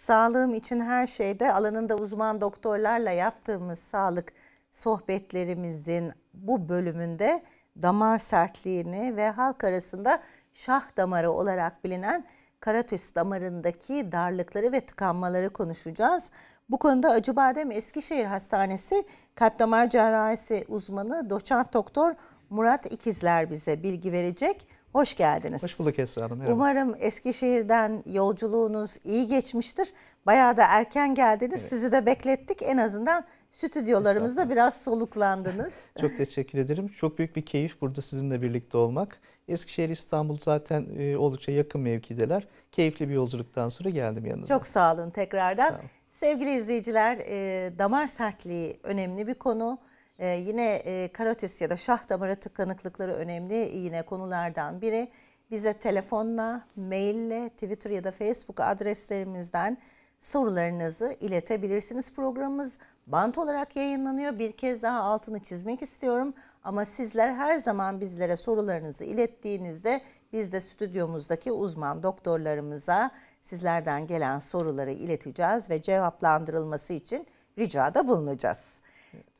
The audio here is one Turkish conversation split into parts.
Sağlığım için her şeyde alanında uzman doktorlarla yaptığımız sağlık sohbetlerimizin bu bölümünde damar sertliğini ve halk arasında şah damarı olarak bilinen karatüs damarındaki darlıkları ve tıkanmaları konuşacağız. Bu konuda Acıbadem Eskişehir Hastanesi kalp damar cerrahisi uzmanı doçent doktor Murat İkizler bize bilgi verecek. Hoş geldiniz. Hoş bulduk Esra Hanım. Merhaba. Umarım Eskişehir'den yolculuğunuz iyi geçmiştir. Bayağı da erken geldiniz. Evet. Sizi de beklettik. En azından stüdyolarımızda biraz soluklandınız. Çok teşekkür ederim. Çok büyük bir keyif burada sizinle birlikte olmak. Eskişehir İstanbul zaten e, oldukça yakın mevkideler. Keyifli bir yolculuktan sonra geldim yanınıza. Çok sağ olun tekrardan. Sağ olun. Sevgili izleyiciler, e, damar sertliği önemli bir konu. Ee, yine e, karotis ya da şah damarı tıkanıklıkları önemli yine konulardan biri. Bize telefonla, maille, Twitter ya da Facebook adreslerimizden sorularınızı iletebilirsiniz. Programımız bant olarak yayınlanıyor. Bir kez daha altını çizmek istiyorum. Ama sizler her zaman bizlere sorularınızı ilettiğinizde biz de stüdyomuzdaki uzman doktorlarımıza sizlerden gelen soruları ileteceğiz ve cevaplandırılması için ricada bulunacağız.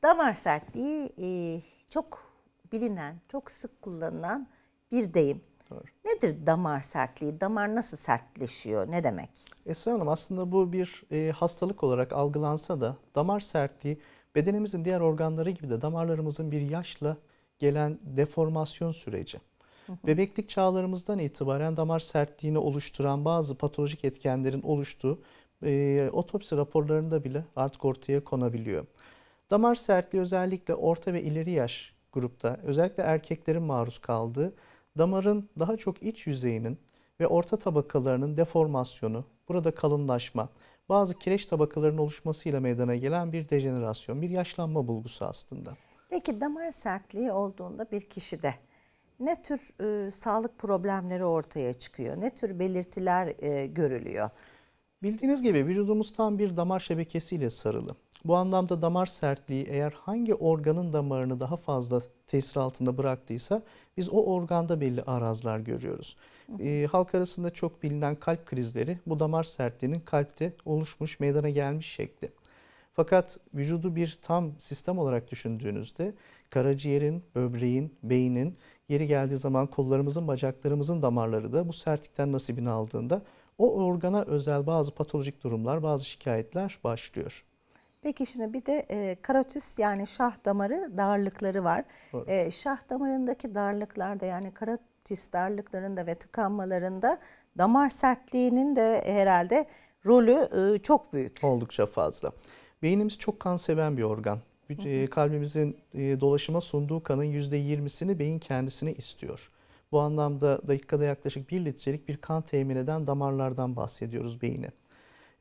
Damar sertliği e, çok bilinen, çok sık kullanılan bir deyim. Doğru. Nedir damar sertliği? Damar nasıl sertleşiyor? Ne demek? Esra Hanım aslında bu bir e, hastalık olarak algılansa da damar sertliği bedenimizin diğer organları gibi de damarlarımızın bir yaşla gelen deformasyon süreci. Bebeklik çağlarımızdan itibaren damar sertliğini oluşturan bazı patolojik etkenlerin oluştuğu e, otopsi raporlarında bile artık ortaya konabiliyor. Damar sertliği özellikle orta ve ileri yaş grupta özellikle erkeklerin maruz kaldığı damarın daha çok iç yüzeyinin ve orta tabakalarının deformasyonu, burada kalınlaşma, bazı kireç tabakalarının oluşmasıyla meydana gelen bir dejenerasyon, bir yaşlanma bulgusu aslında. Peki damar sertliği olduğunda bir kişide ne tür e, sağlık problemleri ortaya çıkıyor? Ne tür belirtiler e, görülüyor? Bildiğiniz gibi vücudumuz tam bir damar şebekesiyle sarılı. Bu anlamda damar sertliği eğer hangi organın damarını daha fazla tesir altında bıraktıysa biz o organda belli arazlar görüyoruz. E, halk arasında çok bilinen kalp krizleri bu damar sertliğinin kalpte oluşmuş meydana gelmiş şekli. Fakat vücudu bir tam sistem olarak düşündüğünüzde karaciğerin, böbreğin, beynin, yeri geldiği zaman kollarımızın, bacaklarımızın damarları da bu sertlikten nasibini aldığında o organa özel bazı patolojik durumlar, bazı şikayetler başlıyor. Peki şimdi bir de e, karotis yani şah damarı darlıkları var. E, şah damarındaki darlıklarda yani karotis darlıklarında ve tıkanmalarında damar sertliğinin de herhalde rolü e, çok büyük. Oldukça fazla. Beynimiz çok kan seven bir organ. E, kalbimizin e, dolaşıma sunduğu kanın %20'sini beyin kendisine istiyor. Bu anlamda dakikada yaklaşık 1 litrelik bir kan temin eden damarlardan bahsediyoruz beyine.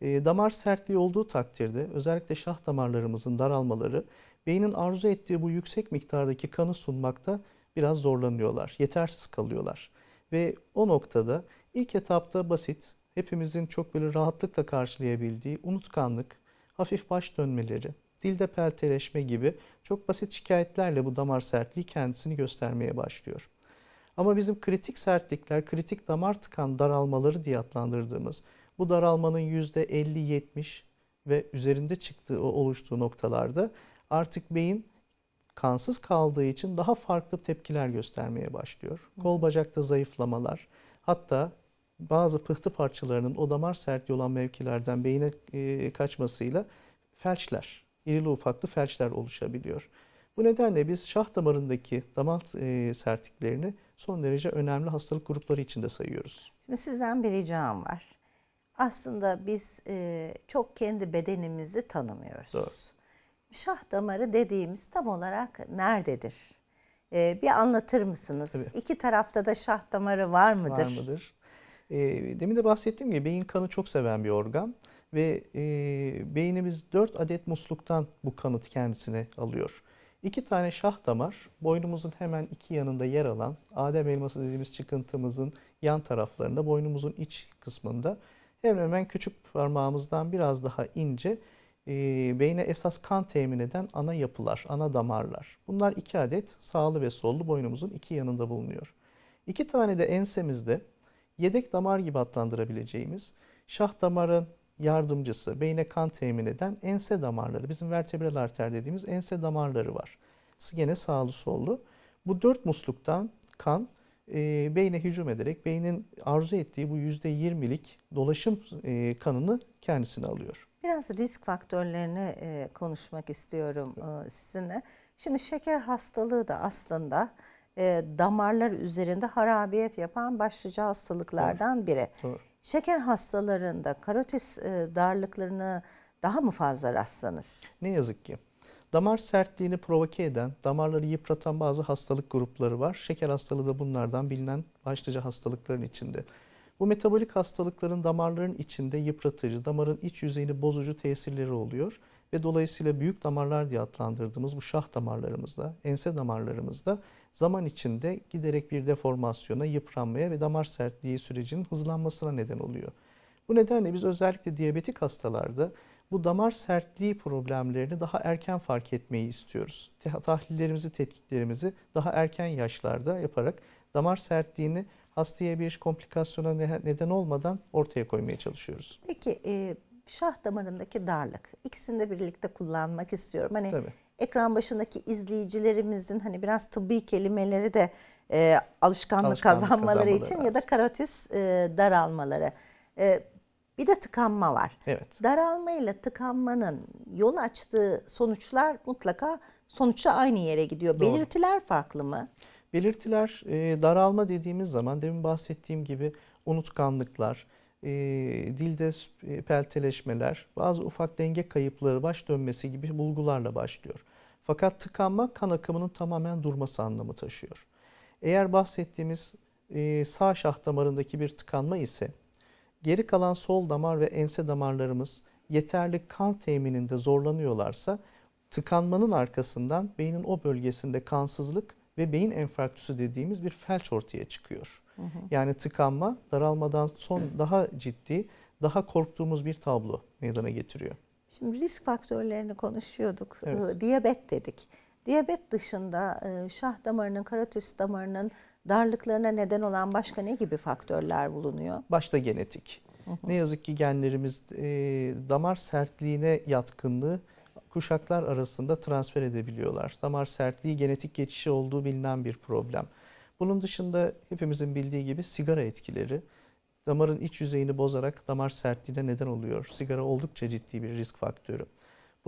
E, damar sertliği olduğu takdirde özellikle şah damarlarımızın daralmaları beynin arzu ettiği bu yüksek miktardaki kanı sunmakta biraz zorlanıyorlar, yetersiz kalıyorlar. Ve o noktada ilk etapta basit, hepimizin çok böyle rahatlıkla karşılayabildiği unutkanlık, hafif baş dönmeleri, dilde pelteleşme gibi çok basit şikayetlerle bu damar sertliği kendisini göstermeye başlıyor. Ama bizim kritik sertlikler, kritik damar tıkan daralmaları diye adlandırdığımız bu daralmanın %50-70 ve üzerinde çıktığı oluştuğu noktalarda artık beyin kansız kaldığı için daha farklı tepkiler göstermeye başlıyor. Kol bacakta zayıflamalar hatta bazı pıhtı parçalarının o damar sertliği olan mevkilerden beyine e, kaçmasıyla felçler, irili ufaklı felçler oluşabiliyor. Bu nedenle biz şah damarındaki damar e, sertliklerini son derece önemli hastalık grupları içinde sayıyoruz. Şimdi sizden bir ricam var aslında biz e, çok kendi bedenimizi tanımıyoruz. Doğru. Şah damarı dediğimiz tam olarak nerededir? E, bir anlatır mısınız? Tabii. İki tarafta da şah damarı var mıdır? Var mıdır? E, demin de bahsettiğim gibi beyin kanı çok seven bir organ ve beynimiz dört adet musluktan bu kanıt kendisine alıyor. İki tane şah damar boynumuzun hemen iki yanında yer alan Adem elması dediğimiz çıkıntımızın yan taraflarında boynumuzun iç kısmında hemen hemen küçük parmağımızdan biraz daha ince e, beyne esas kan temin eden ana yapılar, ana damarlar. Bunlar iki adet sağlı ve sollu boynumuzun iki yanında bulunuyor. İki tane de ensemizde yedek damar gibi adlandırabileceğimiz şah damarın yardımcısı, beyne kan temin eden ense damarları, bizim vertebral arter dediğimiz ense damarları var. Gene sağlı sollu. Bu dört musluktan kan e, beyne hücum ederek beynin arzu ettiği bu %20'lik dolaşım e, kanını kendisine alıyor. Biraz risk faktörlerini e, konuşmak istiyorum e, sizinle. Şimdi şeker hastalığı da aslında e, damarlar üzerinde harabiyet yapan başlıca hastalıklardan Doğru. biri. Doğru. Şeker hastalarında karotis e, darlıklarını daha mı fazla rastlanır? Ne yazık ki. Damar sertliğini provoke eden, damarları yıpratan bazı hastalık grupları var. Şeker hastalığı da bunlardan bilinen başlıca hastalıkların içinde. Bu metabolik hastalıkların damarların içinde yıpratıcı, damarın iç yüzeyini bozucu tesirleri oluyor ve dolayısıyla büyük damarlar diye adlandırdığımız bu şah damarlarımızda, ense damarlarımızda zaman içinde giderek bir deformasyona, yıpranmaya ve damar sertliği sürecinin hızlanmasına neden oluyor. Bu nedenle biz özellikle diyabetik hastalarda bu damar sertliği problemlerini daha erken fark etmeyi istiyoruz. Tahlillerimizi, tetkiklerimizi daha erken yaşlarda yaparak damar sertliğini hastaya bir komplikasyona neden olmadan ortaya koymaya çalışıyoruz. Peki e, şah damarındaki darlık ikisini de birlikte kullanmak istiyorum. Hani Tabii. ekran başındaki izleyicilerimizin hani biraz tıbbi kelimeleri de e, alışkanlık, alışkanlık kazanmaları, kazanmaları için lazım. ya da karotis e, daralmaları. E, bir de tıkanma var. Evet. Daralma ile tıkanmanın yol açtığı sonuçlar mutlaka sonuçta aynı yere gidiyor. Doğru. Belirtiler farklı mı? Belirtiler e, daralma dediğimiz zaman demin bahsettiğim gibi unutkanlıklar, e, dilde e, pelteleşmeler, bazı ufak denge kayıpları, baş dönmesi gibi bulgularla başlıyor. Fakat tıkanma kan akımının tamamen durması anlamı taşıyor. Eğer bahsettiğimiz e, sağ şah damarındaki bir tıkanma ise Geri kalan sol damar ve ense damarlarımız yeterli kan temininde zorlanıyorlarsa tıkanmanın arkasından beynin o bölgesinde kansızlık ve beyin enfarktüsü dediğimiz bir felç ortaya çıkıyor. Hı hı. Yani tıkanma daralmadan son daha ciddi, daha korktuğumuz bir tablo meydana getiriyor. Şimdi risk faktörlerini konuşuyorduk. Evet. Diyabet dedik Diyabet dışında e, şah damarının, karatüs damarının darlıklarına neden olan başka ne gibi faktörler bulunuyor? Başta genetik. Hı hı. Ne yazık ki genlerimiz e, damar sertliğine yatkınlığı kuşaklar arasında transfer edebiliyorlar. Damar sertliği genetik geçişi olduğu bilinen bir problem. Bunun dışında hepimizin bildiği gibi sigara etkileri damarın iç yüzeyini bozarak damar sertliğine neden oluyor. Sigara oldukça ciddi bir risk faktörü.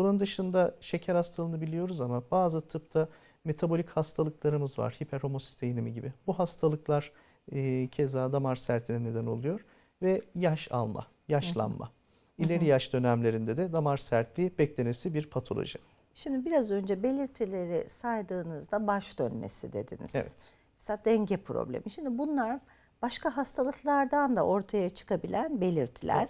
Bunun dışında şeker hastalığını biliyoruz ama bazı tıpta metabolik hastalıklarımız var. Hiperhomosisteinemi gibi. Bu hastalıklar e, keza damar sertliğine neden oluyor ve yaş alma, yaşlanma. İleri yaş dönemlerinde de damar sertliği beklenesi bir patoloji. Şimdi biraz önce belirtileri saydığınızda baş dönmesi dediniz. Evet. Mesela denge problemi. Şimdi bunlar başka hastalıklardan da ortaya çıkabilen belirtiler.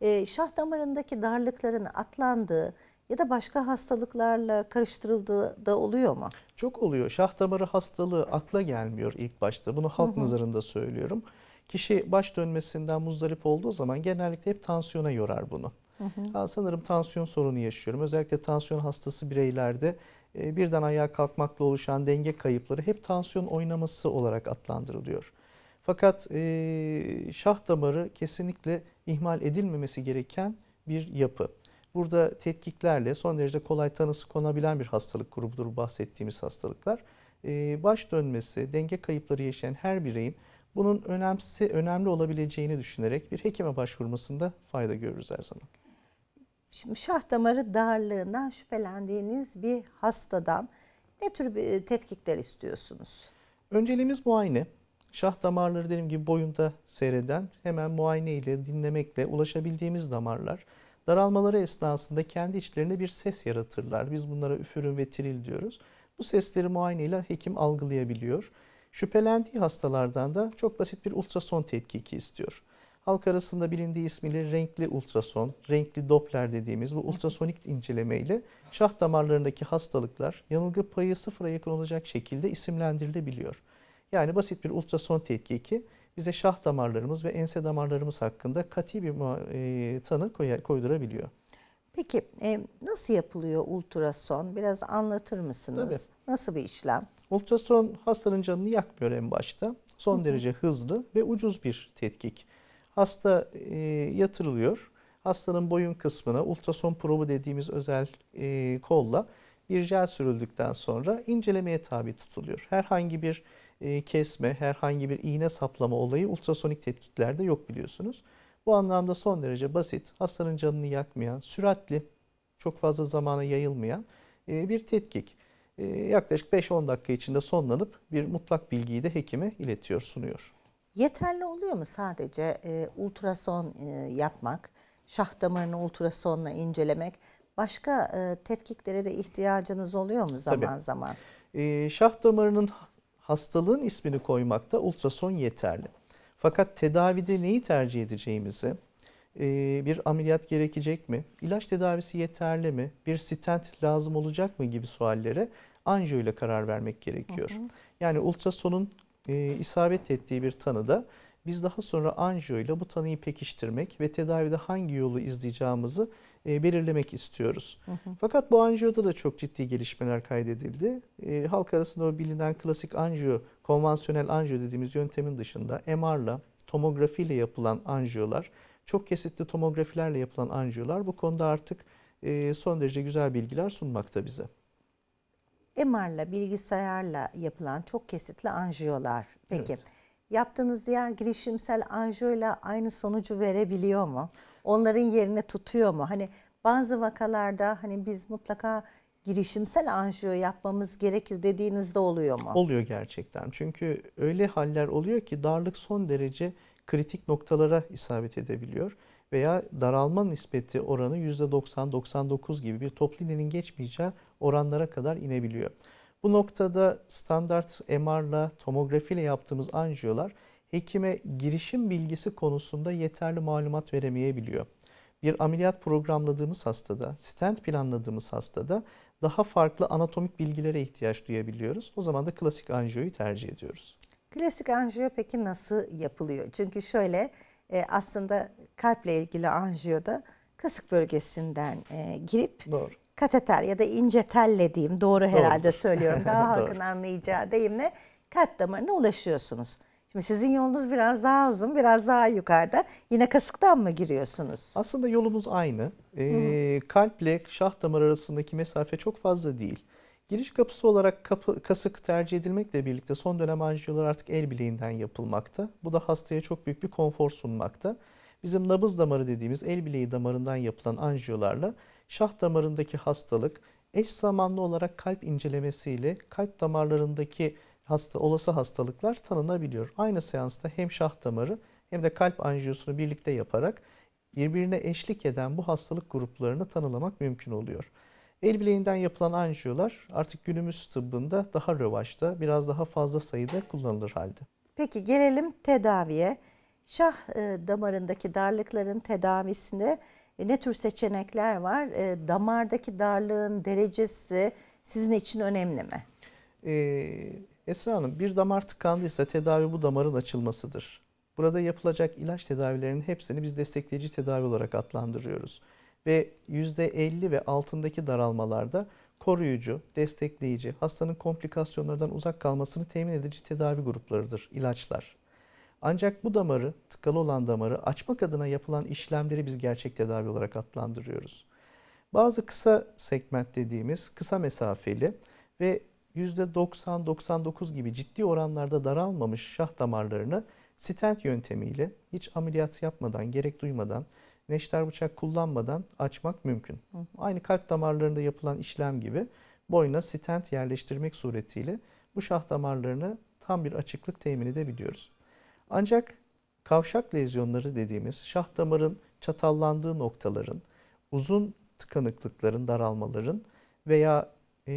Doğru. E, şah damarındaki darlıkların atlandığı ya da başka hastalıklarla karıştırıldığı da oluyor mu? Çok oluyor. Şah damarı hastalığı akla gelmiyor ilk başta. Bunu halk nazarında söylüyorum. Kişi baş dönmesinden muzdarip olduğu zaman genellikle hep tansiyona yorar bunu. Hı hı. sanırım tansiyon sorunu yaşıyorum. Özellikle tansiyon hastası bireylerde e, birden ayağa kalkmakla oluşan denge kayıpları hep tansiyon oynaması olarak adlandırılıyor. Fakat e, şah damarı kesinlikle ihmal edilmemesi gereken bir yapı. Burada tetkiklerle son derece kolay tanısı konabilen bir hastalık grubudur bahsettiğimiz hastalıklar. Ee, baş dönmesi, denge kayıpları yaşayan her bireyin bunun önemsi, önemli olabileceğini düşünerek bir hekime başvurmasında fayda görürüz her zaman. Şimdi şah damarı darlığından şüphelendiğiniz bir hastadan ne tür bir e, tetkikler istiyorsunuz? Önceliğimiz muayene. Şah damarları dediğim gibi boyunda seyreden hemen muayene ile dinlemekle ulaşabildiğimiz damarlar. Daralmaları esnasında kendi içlerinde bir ses yaratırlar. Biz bunlara üfürün ve tril diyoruz. Bu sesleri muayeneyle hekim algılayabiliyor. Şüphelendiği hastalardan da çok basit bir ultrason tetkiki istiyor. Halk arasında bilindiği ismiyle renkli ultrason, renkli Doppler dediğimiz bu ultrasonik inceleme ile şah damarlarındaki hastalıklar yanılgı payı sıfıra yakın olacak şekilde isimlendirilebiliyor. Yani basit bir ultrason tetkiki bize şah damarlarımız ve ense damarlarımız hakkında katı bir e, tanı koydurabiliyor. Peki e, nasıl yapılıyor ultrason? Biraz anlatır mısınız? Tabii. Nasıl bir işlem? Ultrason hastanın canını yakmıyor en başta. Son Hı-hı. derece hızlı ve ucuz bir tetkik. Hasta e, yatırılıyor. Hastanın boyun kısmına ultrason probu dediğimiz özel e, kolla bir jel sürüldükten sonra incelemeye tabi tutuluyor. Herhangi bir e, kesme, herhangi bir iğne saplama olayı ultrasonik tetkiklerde yok biliyorsunuz. Bu anlamda son derece basit, hastanın canını yakmayan, süratli, çok fazla zamana yayılmayan e, bir tetkik. E, yaklaşık 5-10 dakika içinde sonlanıp bir mutlak bilgiyi de hekime iletiyor, sunuyor. Yeterli oluyor mu sadece ultrason yapmak, şah damarını ultrasonla incelemek? Başka tetkiklere de ihtiyacınız oluyor mu zaman Tabii. zaman? E, şah damarının hastalığın ismini koymakta ultrason yeterli. Fakat tedavide neyi tercih edeceğimizi, e, bir ameliyat gerekecek mi, ilaç tedavisi yeterli mi, bir stent lazım olacak mı gibi suallere anjiyo ile karar vermek gerekiyor. Hı hı. Yani ultrasonun e, isabet ettiği bir tanıda biz daha sonra anjiyo ile bu tanıyı pekiştirmek ve tedavide hangi yolu izleyeceğimizi e, belirlemek istiyoruz. Hı hı. Fakat bu anjiyoda da çok ciddi gelişmeler kaydedildi. E, halk arasında o bilinen klasik anjiyo, konvansiyonel anjiyo dediğimiz yöntemin dışında MR'la, tomografiyle yapılan anjiyolar, çok kesitli tomografilerle yapılan anjiyolar bu konuda artık e, son derece güzel bilgiler sunmakta bize. MR'la, bilgisayarla yapılan çok kesitli anjiyolar. Peki. Evet yaptığınız diğer girişimsel anjoyla aynı sonucu verebiliyor mu? Onların yerine tutuyor mu? Hani bazı vakalarda hani biz mutlaka girişimsel anjiyo yapmamız gerekir dediğinizde oluyor mu? Oluyor gerçekten. Çünkü öyle haller oluyor ki darlık son derece kritik noktalara isabet edebiliyor veya daralma nispeti oranı %90-99 gibi bir toplu geçmeyeceği oranlara kadar inebiliyor. Bu noktada standart MR'la, tomografiyle yaptığımız anjiyolar hekime girişim bilgisi konusunda yeterli malumat veremeyebiliyor. Bir ameliyat programladığımız hastada, stent planladığımız hastada daha farklı anatomik bilgilere ihtiyaç duyabiliyoruz. O zaman da klasik anjiyoyu tercih ediyoruz. Klasik anjiyo peki nasıl yapılıyor? Çünkü şöyle e, aslında kalple ilgili anjiyoda kasık bölgesinden e, girip Doğru kateter ya da ince tel dediğim doğru herhalde doğru. söylüyorum. Daha halkın anlayacağı deyimle kalp damarına ulaşıyorsunuz. Şimdi sizin yolunuz biraz daha uzun, biraz daha yukarıda. Yine kasıktan mı giriyorsunuz? Aslında yolumuz aynı. Ee, kalple şah damar arasındaki mesafe çok fazla değil. Giriş kapısı olarak kapı, kasık tercih edilmekle birlikte son dönem anjiyolar artık el bileğinden yapılmakta. Bu da hastaya çok büyük bir konfor sunmakta. Bizim nabız damarı dediğimiz el bileği damarından yapılan anjiyolarla şah damarındaki hastalık eş zamanlı olarak kalp incelemesiyle kalp damarlarındaki hasta, olası hastalıklar tanınabiliyor. Aynı seansta hem şah damarı hem de kalp anjiyosunu birlikte yaparak birbirine eşlik eden bu hastalık gruplarını tanılamak mümkün oluyor. El bileğinden yapılan anjiyolar artık günümüz tıbbında daha rövaçta, biraz daha fazla sayıda kullanılır halde. Peki gelelim tedaviye. Şah e, damarındaki darlıkların tedavisinde e, ne tür seçenekler var? E, damardaki darlığın derecesi sizin için önemli mi? Ee, Esra Hanım bir damar tıkandıysa tedavi bu damarın açılmasıdır. Burada yapılacak ilaç tedavilerinin hepsini biz destekleyici tedavi olarak adlandırıyoruz. Ve %50 ve altındaki daralmalarda koruyucu, destekleyici, hastanın komplikasyonlardan uzak kalmasını temin edici tedavi gruplarıdır ilaçlar. Ancak bu damarı, tıkalı olan damarı açmak adına yapılan işlemleri biz gerçek tedavi olarak adlandırıyoruz. Bazı kısa segment dediğimiz kısa mesafeli ve %90-99 gibi ciddi oranlarda daralmamış şah damarlarını stent yöntemiyle hiç ameliyat yapmadan, gerek duymadan, neşter bıçak kullanmadan açmak mümkün. Aynı kalp damarlarında yapılan işlem gibi boyuna stent yerleştirmek suretiyle bu şah damarlarını tam bir açıklık temin edebiliyoruz. Ancak kavşak lezyonları dediğimiz şah damarın çatallandığı noktaların, uzun tıkanıklıkların, daralmaların veya e,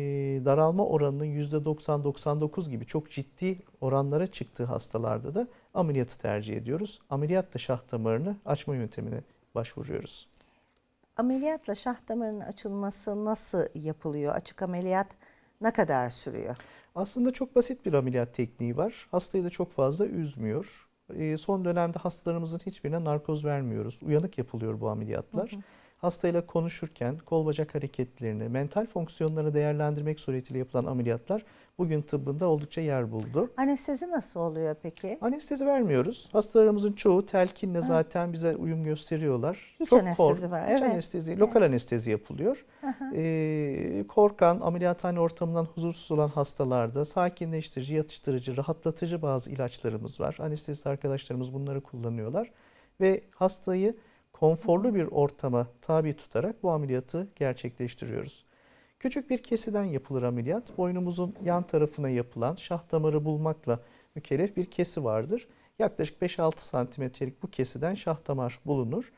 daralma oranının %90-99 gibi çok ciddi oranlara çıktığı hastalarda da ameliyatı tercih ediyoruz. Ameliyatla şah damarını açma yöntemine başvuruyoruz. Ameliyatla şah damarının açılması nasıl yapılıyor? Açık ameliyat ne kadar sürüyor? Aslında çok basit bir ameliyat tekniği var. Hastayı da çok fazla üzmüyor. Ee, son dönemde hastalarımızın hiçbirine narkoz vermiyoruz. Uyanık yapılıyor bu ameliyatlar. Hı hı hastayla konuşurken kol bacak hareketlerini, mental fonksiyonlarını değerlendirmek suretiyle yapılan ameliyatlar bugün tıbbında oldukça yer buldu. Anestezi nasıl oluyor peki? Anestezi vermiyoruz. Hastalarımızın çoğu telkinle Hı. zaten bize uyum gösteriyorlar. Hiç Çok anestezi kork- var. Hiç evet. anestezi, evet. lokal anestezi yapılıyor. Ee, korkan, ameliyathane ortamından huzursuz olan hastalarda sakinleştirici, yatıştırıcı, rahatlatıcı bazı ilaçlarımız var. Anestezi arkadaşlarımız bunları kullanıyorlar ve hastayı konforlu bir ortama tabi tutarak bu ameliyatı gerçekleştiriyoruz. Küçük bir kesiden yapılır ameliyat. Boynumuzun yan tarafına yapılan şah damarı bulmakla mükellef bir kesi vardır. Yaklaşık 5-6 santimetrelik bu kesiden şah damar bulunur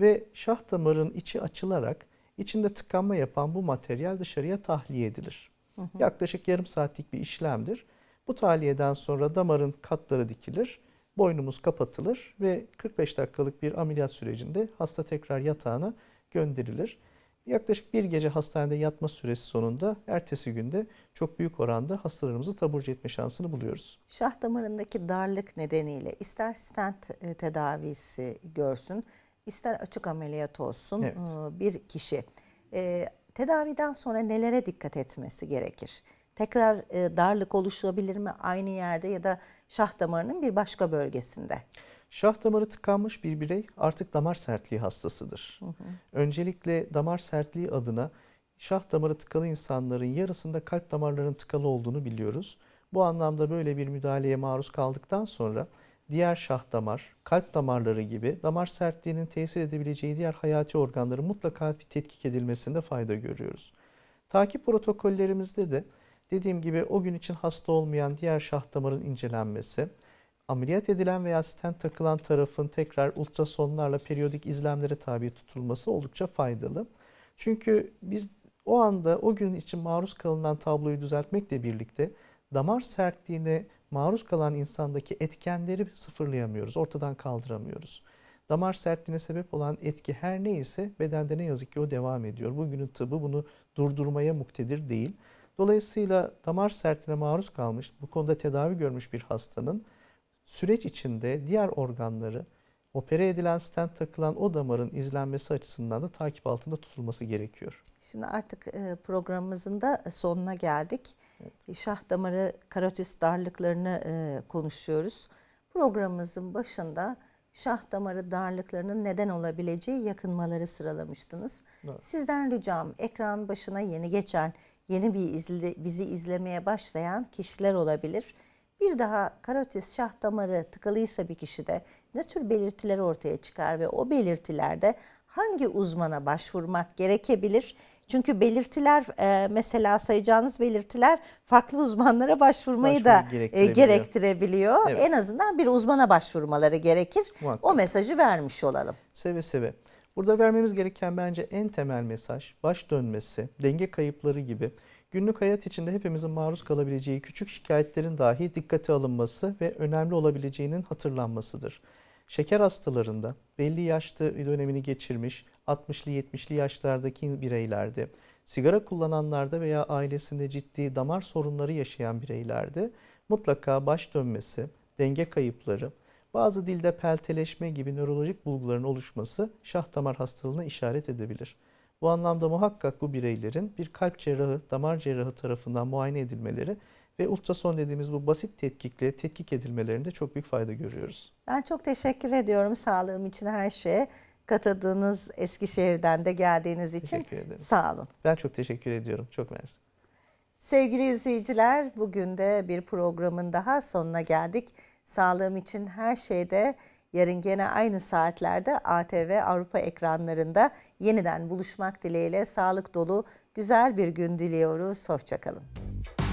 ve şah damarın içi açılarak içinde tıkanma yapan bu materyal dışarıya tahliye edilir. Hı hı. Yaklaşık yarım saatlik bir işlemdir. Bu tahliyeden sonra damarın katları dikilir boynumuz kapatılır ve 45 dakikalık bir ameliyat sürecinde hasta tekrar yatağına gönderilir. Yaklaşık bir gece hastanede yatma süresi sonunda ertesi günde çok büyük oranda hastalarımızı taburcu etme şansını buluyoruz. Şah damarındaki darlık nedeniyle ister stent e, tedavisi görsün, ister açık ameliyat olsun evet. E, bir kişi. E, tedaviden sonra nelere dikkat etmesi gerekir? tekrar e, darlık oluşabilir mi aynı yerde ya da şah damarının bir başka bölgesinde? Şah damarı tıkanmış bir birey artık damar sertliği hastasıdır. Hı hı. Öncelikle damar sertliği adına şah damarı tıkalı insanların yarısında kalp damarlarının tıkalı olduğunu biliyoruz. Bu anlamda böyle bir müdahaleye maruz kaldıktan sonra diğer şah damar, kalp damarları gibi damar sertliğinin tesir edebileceği diğer hayati organların mutlaka bir tetkik edilmesinde fayda görüyoruz. Takip protokollerimizde de Dediğim gibi o gün için hasta olmayan diğer şah damarın incelenmesi, ameliyat edilen veya stent takılan tarafın tekrar ultrasonlarla periyodik izlemlere tabi tutulması oldukça faydalı. Çünkü biz o anda o gün için maruz kalınan tabloyu düzeltmekle birlikte damar sertliğine maruz kalan insandaki etkenleri sıfırlayamıyoruz, ortadan kaldıramıyoruz. Damar sertliğine sebep olan etki her neyse bedende ne yazık ki o devam ediyor. Bugünün tıbbı bunu durdurmaya muktedir değil. Dolayısıyla damar sertine maruz kalmış, bu konuda tedavi görmüş bir hastanın süreç içinde diğer organları opere edilen stent takılan o damarın izlenmesi açısından da takip altında tutulması gerekiyor. Şimdi artık e, programımızın da sonuna geldik. Evet. E, şah damarı karotis darlıklarını e, konuşuyoruz. Programımızın başında şah damarı darlıklarının neden olabileceği yakınmaları sıralamıştınız. Evet. Sizden ricam ekran başına yeni geçen yeni bir izle, bizi izlemeye başlayan kişiler olabilir. Bir daha karotis şah damarı tıkalıysa bir kişide ne tür belirtiler ortaya çıkar ve o belirtilerde hangi uzmana başvurmak gerekebilir? Çünkü belirtiler e, mesela sayacağınız belirtiler farklı uzmanlara başvurmayı Başvuru da e, gerektirebiliyor. gerektirebiliyor. Evet. En azından bir uzmana başvurmaları gerekir. Muhakkak. O mesajı vermiş olalım. Seve seve. Burada vermemiz gereken bence en temel mesaj baş dönmesi, denge kayıpları gibi günlük hayat içinde hepimizin maruz kalabileceği küçük şikayetlerin dahi dikkate alınması ve önemli olabileceğinin hatırlanmasıdır. Şeker hastalarında belli yaşlı dönemini geçirmiş 60'lı 70'li yaşlardaki bireylerde, sigara kullananlarda veya ailesinde ciddi damar sorunları yaşayan bireylerde mutlaka baş dönmesi, denge kayıpları, bazı dilde pelteleşme gibi nörolojik bulguların oluşması şah damar hastalığına işaret edebilir. Bu anlamda muhakkak bu bireylerin bir kalp cerrahı, damar cerrahı tarafından muayene edilmeleri ve ultrason dediğimiz bu basit tetkikle tetkik edilmelerinde çok büyük fayda görüyoruz. Ben çok teşekkür ediyorum sağlığım için her şeye. Katıldığınız Eskişehir'den de geldiğiniz için teşekkür ederim. sağ olun. Ben çok teşekkür ediyorum. Çok mersi. Sevgili izleyiciler bugün de bir programın daha sonuna geldik. Sağlığım için her şeyde yarın gene aynı saatlerde ATV Avrupa ekranlarında yeniden buluşmak dileğiyle sağlık dolu güzel bir gün diliyoruz. Hoşçakalın.